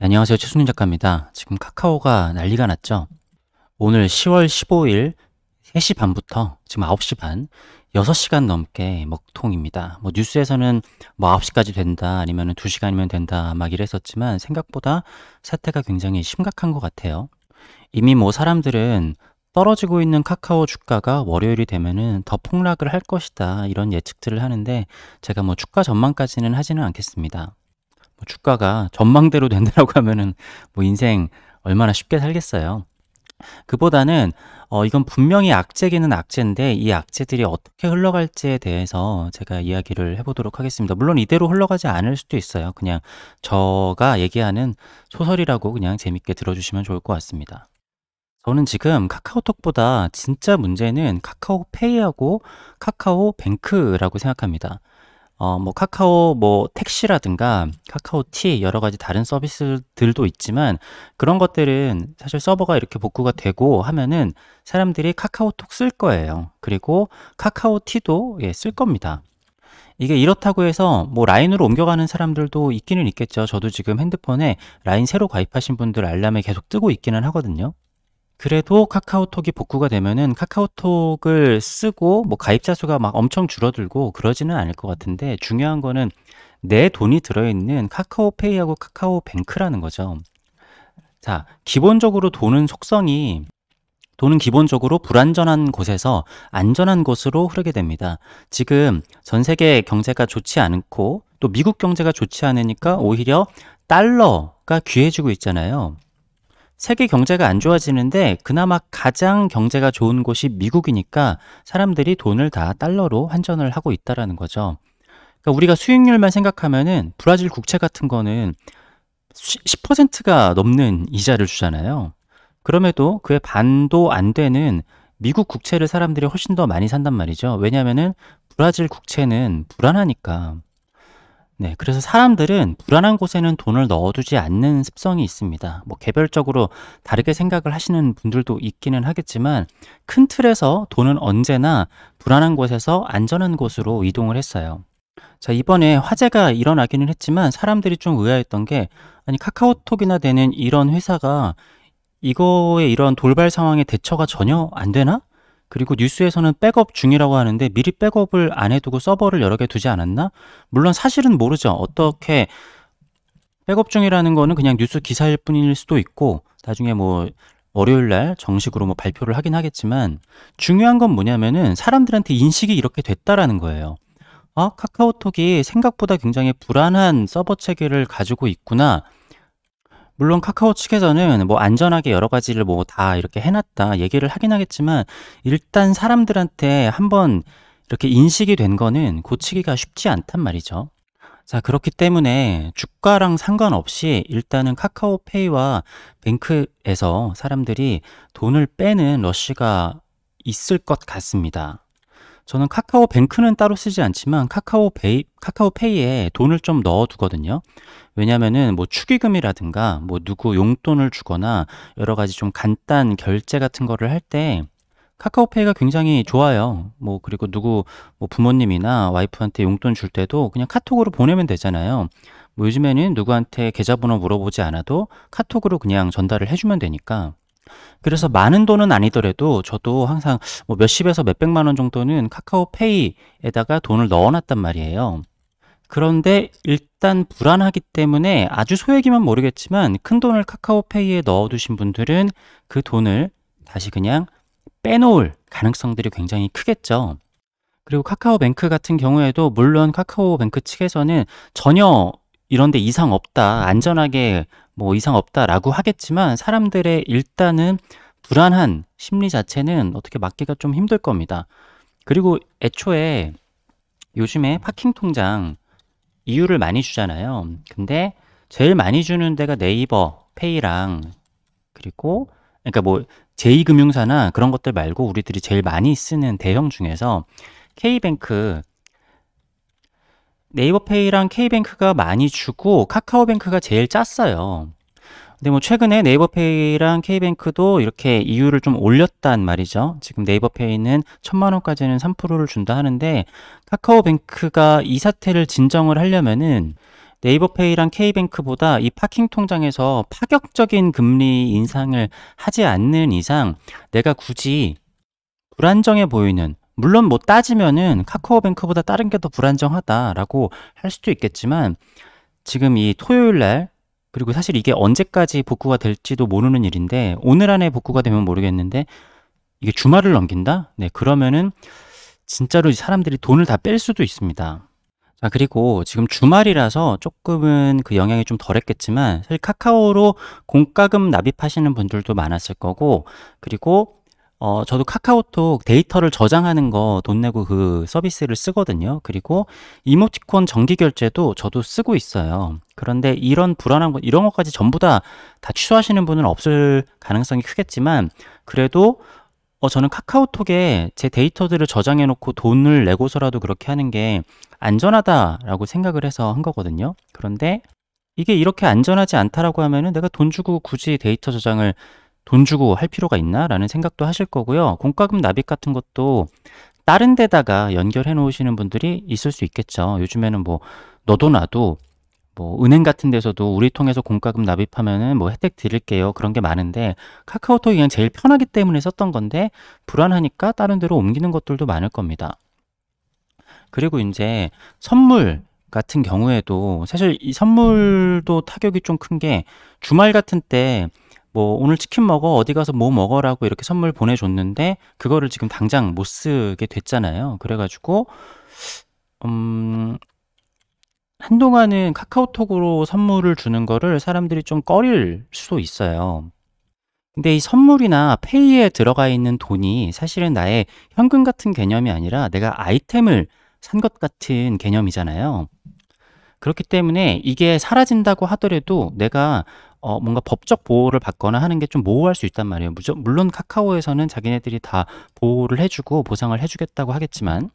안녕하세요. 최순윤 작가입니다. 지금 카카오가 난리가 났죠? 오늘 10월 15일 3시 반부터 지금 9시 반 6시간 넘게 먹통입니다. 뭐 뉴스에서는 뭐 9시까지 된다 아니면 2시간이면 된다 막 이랬었지만 생각보다 사태가 굉장히 심각한 것 같아요. 이미 뭐 사람들은 떨어지고 있는 카카오 주가가 월요일이 되면은 더 폭락을 할 것이다 이런 예측들을 하는데 제가 뭐 주가 전망까지는 하지는 않겠습니다. 뭐 주가가 전망대로 된다고 하면은 뭐 인생 얼마나 쉽게 살겠어요. 그보다는 어, 이건 분명히 악재기는 악재인데 이 악재들이 어떻게 흘러갈지에 대해서 제가 이야기를 해보도록 하겠습니다. 물론 이대로 흘러가지 않을 수도 있어요. 그냥 저가 얘기하는 소설이라고 그냥 재밌게 들어주시면 좋을 것 같습니다. 저는 지금 카카오톡보다 진짜 문제는 카카오 페이하고 카카오 뱅크라고 생각합니다. 어, 뭐 카카오 뭐 택시라든가 카카오티 여러 가지 다른 서비스들도 있지만 그런 것들은 사실 서버가 이렇게 복구가 되고 하면은 사람들이 카카오톡 쓸 거예요. 그리고 카카오티도 예, 쓸 겁니다. 이게 이렇다고 해서 뭐 라인으로 옮겨가는 사람들도 있기는 있겠죠. 저도 지금 핸드폰에 라인 새로 가입하신 분들 알람에 계속 뜨고 있기는 하거든요. 그래도 카카오톡이 복구가 되면은 카카오톡을 쓰고 뭐 가입자 수가 막 엄청 줄어들고 그러지는 않을 것 같은데 중요한 거는 내 돈이 들어있는 카카오페이하고 카카오뱅크라는 거죠. 자, 기본적으로 돈은 속성이 돈은 기본적으로 불안전한 곳에서 안전한 곳으로 흐르게 됩니다. 지금 전 세계 경제가 좋지 않고 또 미국 경제가 좋지 않으니까 오히려 달러가 귀해지고 있잖아요. 세계 경제가 안 좋아지는데 그나마 가장 경제가 좋은 곳이 미국이니까 사람들이 돈을 다 달러로 환전을 하고 있다라는 거죠. 그러니까 우리가 수익률만 생각하면은 브라질 국채 같은 거는 10%가 넘는 이자를 주잖아요. 그럼에도 그의 반도 안 되는 미국 국채를 사람들이 훨씬 더 많이 산단 말이죠. 왜냐면은 하 브라질 국채는 불안하니까. 네, 그래서 사람들은 불안한 곳에는 돈을 넣어두지 않는 습성이 있습니다. 뭐 개별적으로 다르게 생각을 하시는 분들도 있기는 하겠지만 큰 틀에서 돈은 언제나 불안한 곳에서 안전한 곳으로 이동을 했어요. 자, 이번에 화재가 일어나기는 했지만 사람들이 좀 의아했던 게 아니 카카오톡이나 되는 이런 회사가 이거에 이런 돌발 상황에 대처가 전혀 안 되나? 그리고 뉴스에서는 백업 중이라고 하는데 미리 백업을 안 해두고 서버를 여러 개 두지 않았나? 물론 사실은 모르죠. 어떻게 백업 중이라는 거는 그냥 뉴스 기사일 뿐일 수도 있고 나중에 뭐 월요일 날 정식으로 뭐 발표를 하긴 하겠지만 중요한 건 뭐냐면은 사람들한테 인식이 이렇게 됐다라는 거예요. 아, 카카오톡이 생각보다 굉장히 불안한 서버 체계를 가지고 있구나. 물론 카카오 측에서는 뭐 안전하게 여러 가지를 뭐 다 이렇게 해놨다 얘기를 하긴 하겠지만 일단 사람들한테 한번 이렇게 인식이 된 거는 고치기가 쉽지 않단 말이죠. 자, 그렇기 때문에 주가랑 상관없이 일단은 카카오페이와 뱅크에서 사람들이 돈을 빼는 러쉬가 있을 것 같습니다. 저는 카카오 뱅크는 따로 쓰지 않지만 카카오 페이, 카카오 페이에 돈을 좀 넣어 두거든요. 왜냐면은 뭐 축의금이라든가 뭐 누구 용돈을 주거나 여러 가지 좀 간단 결제 같은 거를 할 때 카카오페이가 굉장히 좋아요. 뭐 그리고 누구 뭐 부모님이나 와이프한테 용돈 줄 때도 그냥 카톡으로 보내면 되잖아요. 뭐 요즘에는 누구한테 계좌번호 물어보지 않아도 카톡으로 그냥 전달을 해주면 되니까 그래서 많은 돈은 아니더라도 저도 항상 뭐 몇십에서 몇백만 원 정도는 카카오페이에다가 돈을 넣어놨단 말이에요. 그런데 일단 불안하기 때문에 아주 소액이면 모르겠지만 큰 돈을 카카오페이에 넣어두신 분들은 그 돈을 다시 그냥 빼놓을 가능성들이 굉장히 크겠죠. 그리고 카카오뱅크 같은 경우에도 물론 카카오뱅크 측에서는 전혀 이런데 이상 없다, 안전하게 뭐 이상 없다라고 하겠지만 사람들의 일단은 불안한 심리 자체는 어떻게 막기가 좀 힘들 겁니다. 그리고 애초에 요즘에 파킹 통장 이유를 많이 주잖아요. 근데 제일 많이 주는 데가 네이버, 페이랑 그리고 그러니까 뭐 제2금융사나 그런 것들 말고 우리들이 제일 많이 쓰는 대형 중에서 K뱅크 네이버페이랑 K뱅크가 많이 주고 카카오뱅크가 제일 짰어요. 근데 뭐 최근에 네이버페이랑 K뱅크도 이렇게 이유를 좀 올렸단 말이죠. 지금 네이버페이는 천만 원까지는 3%를 준다 하는데 카카오뱅크가 이 사태를 진정을 하려면은 네이버페이랑 K뱅크보다 이 파킹 통장에서 파격적인 금리 인상을 하지 않는 이상 내가 굳이 불안정해 보이는 물론 뭐 따지면은 카카오뱅크보다 다른 게 더 불안정하다라고 할 수도 있겠지만 지금 이 토요일 날 그리고 사실 이게 언제까지 복구가 될지도 모르는 일인데 오늘 안에 복구가 되면 모르겠는데 이게 주말을 넘긴다? 네, 그러면은 진짜로 사람들이 돈을 다 뺄 수도 있습니다. 자, 그리고 지금 주말이라서 조금은 그 영향이 좀 덜했겠지만 사실 카카오로 공과금 납입하시는 분들도 많았을 거고 그리고 어, 저도 카카오톡 데이터를 저장하는 거 돈 내고 그 서비스를 쓰거든요. 그리고 이모티콘 정기 결제도 저도 쓰고 있어요. 그런데 이런 불안한 것, 이런 것까지 전부 다, 다 취소하시는 분은 없을 가능성이 크겠지만, 그래도 어, 저는 카카오톡에 제 데이터들을 저장해놓고 돈을 내고서라도 그렇게 하는 게 안전하다라고 생각을 해서 한 거거든요. 그런데 이게 이렇게 안전하지 않다라고 하면은 내가 돈 주고 굳이 데이터 저장을 돈 주고 할 필요가 있나? 라는 생각도 하실 거고요. 공과금 납입 같은 것도 다른 데다가 연결해 놓으시는 분들이 있을 수 있겠죠. 요즘에는 뭐 너도 나도 뭐 은행 같은 데서도 우리 통해서 공과금 납입하면은 뭐 혜택 드릴게요 그런 게 많은데 카카오톡이 그냥 제일 편하기 때문에 썼던 건데 불안하니까 다른 데로 옮기는 것들도 많을 겁니다 그리고 이제 선물 같은 경우에도 사실 이 선물도 타격이 좀 큰 게 주말 같은 때뭐 오늘 치킨 먹어 어디 가서 뭐 먹어라고 이렇게 선물 보내줬는데 그거를 지금 당장 못 쓰게 됐잖아요. 그래가지고 음 한동안은 카카오톡으로 선물을 주는 거를 사람들이 좀 꺼릴 수도 있어요. 근데 이 선물이나 페이에 들어가 있는 돈이 사실은 나의 현금 같은 개념이 아니라 내가 아이템을 산 것 같은 개념이잖아요. 그렇기 때문에 이게 사라진다고 하더라도 내가 어, 뭔가 법적 보호를 받거나 하는 게 좀 모호할 수 있단 말이에요. 무조, 물론 카카오에서는 자기네들이 다 보호를 해주고 보상을 해주겠다고 하겠지만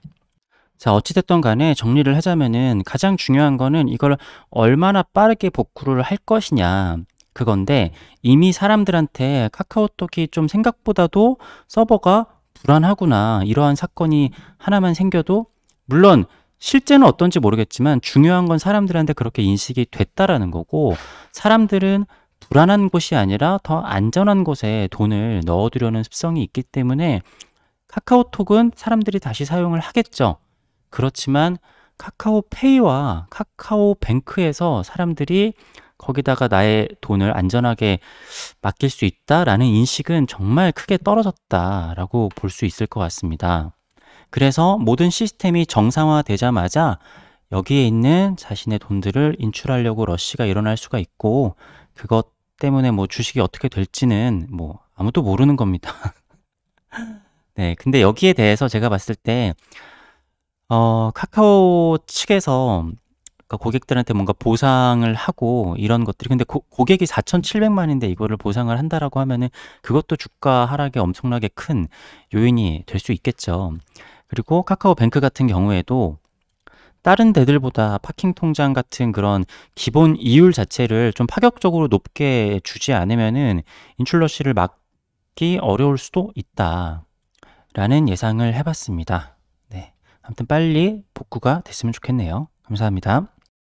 자 어찌됐던 간에 정리를 하자면은 가장 중요한 거는 이걸 얼마나 빠르게 복구를 할 것이냐 그건데 이미 사람들한테 카카오톡이 좀 생각보다도 서버가 불안하구나 이러한 사건이 하나만 생겨도 물론 실제는 어떤지 모르겠지만 중요한 건 사람들한테 그렇게 인식이 됐다라는 거고 사람들은 불안한 곳이 아니라 더 안전한 곳에 돈을 넣어두려는 습성이 있기 때문에 카카오톡은 사람들이 다시 사용을 하겠죠. 그렇지만 카카오페이와 카카오뱅크에서 사람들이 거기다가 나의 돈을 안전하게 맡길 수 있다라는 인식은 정말 크게 떨어졌다라고 볼 수 있을 것 같습니다. 그래서 모든 시스템이 정상화되자마자 여기에 있는 자신의 돈들을 인출하려고 러쉬가 일어날 수가 있고 그것 때문에 뭐 주식이 어떻게 될지는 뭐 아무도 모르는 겁니다. 네, 근데 여기에 대해서 제가 봤을 때 어, 카카오 측에서 그러니까 고객들한테 뭔가 보상을 하고 이런 것들이 근데 고, 객이 4,700만인데 이거를 보상을 한다라고 하면은 그것도 주가 하락에 엄청나게 큰 요인이 될 수 있겠죠. 그리고 카카오뱅크 같은 경우에도 다른 데들보다 파킹 통장 같은 그런 기본 이율 자체를 좀 파격적으로 높게 주지 않으면은 인출러시를 막기 어려울 수도 있다. 라는 예상을 해봤습니다. 네. 아무튼 빨리 복구가 됐으면 좋겠네요. 감사합니다.